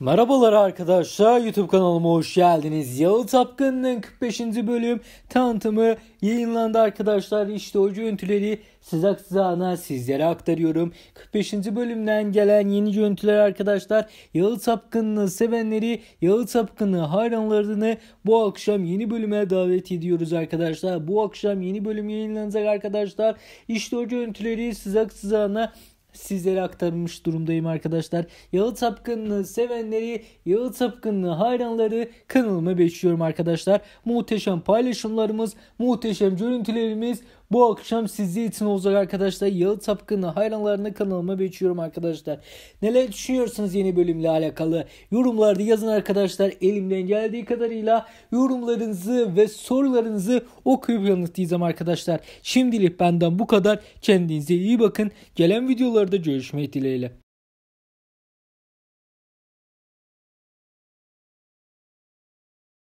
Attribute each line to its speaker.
Speaker 1: Merhabalar arkadaşlar YouTube kanalıma hoş geldiniz. Yalı Tapkın'ın 45. bölüm tanıtımı yayınlandı arkadaşlar. İşte o görüntüleri size aksızağına sizlere aktarıyorum. 45. bölümden gelen yeni görüntüler arkadaşlar. Yalı Tapkın'ı sevenleri, Yalı Tapkın'ı hayranlarını bu akşam yeni bölüme davet ediyoruz arkadaşlar. Bu akşam yeni bölüm yayınlanacak arkadaşlar. İşte o görüntüleri size aksızağına sizlere aktarmış durumdayım arkadaşlar. Yalı Tapkın'ı sevenleri, Yalı Tapkın'ı hayranları kanalıma beşiyorum arkadaşlar. Muhteşem paylaşımlarımız, muhteşem görüntülerimiz, bu akşam sizler için olacak arkadaşlar. Yalı Tapkın'ı hayranlarına kanalıma geçiyorum arkadaşlar. Neler düşünüyorsunuz yeni bölümle alakalı? Yorumlarda yazın arkadaşlar. Elimden geldiği kadarıyla yorumlarınızı ve sorularınızı okuyup yanıtlayacağım arkadaşlar. Şimdilik benden bu kadar. Kendinize iyi bakın. Gelen videolarda görüşmek dileğiyle.